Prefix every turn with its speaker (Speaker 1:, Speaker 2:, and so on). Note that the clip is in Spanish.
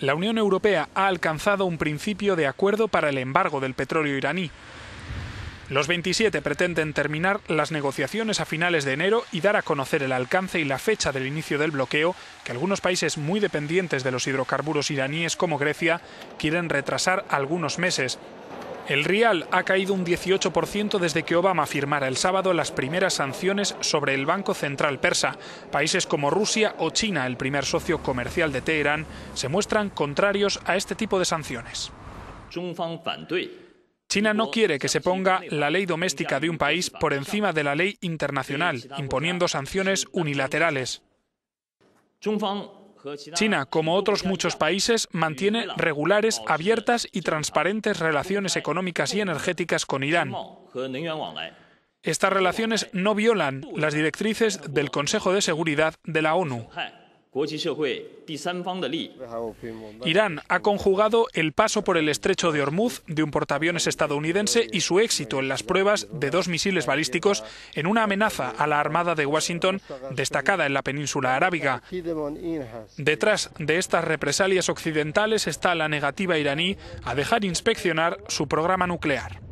Speaker 1: la Unión Europea ha alcanzado un principio de acuerdo para el embargo del petróleo iraní. Los 27 pretenden terminar las negociaciones a finales de enero y dar a conocer el alcance y la fecha del inicio del bloqueo, que algunos países muy dependientes de los hidrocarburos iraníes como Grecia quieren retrasar algunos meses, el rial ha caído un 18% desde que Obama firmara el sábado las primeras sanciones sobre el Banco Central Persa. Países como Rusia o China, el primer socio comercial de Teherán, se muestran contrarios a este tipo de sanciones. China no quiere que se ponga la ley doméstica de un país por encima de la ley internacional, imponiendo sanciones unilaterales. China, como otros muchos países, mantiene regulares, abiertas y transparentes relaciones económicas y energéticas con Irán.
Speaker 2: Eh.
Speaker 1: Estas relaciones no violan las directrices del Consejo de Seguridad de la ONU. Irán ha conjugado el paso por el estrecho de Hormuz de un portaaviones estadounidense y su éxito en las pruebas de dos misiles balísticos en una amenaza a la Armada de Washington destacada en la península arábiga. Detrás de estas represalias occidentales está la negativa iraní a dejar inspeccionar su programa nuclear.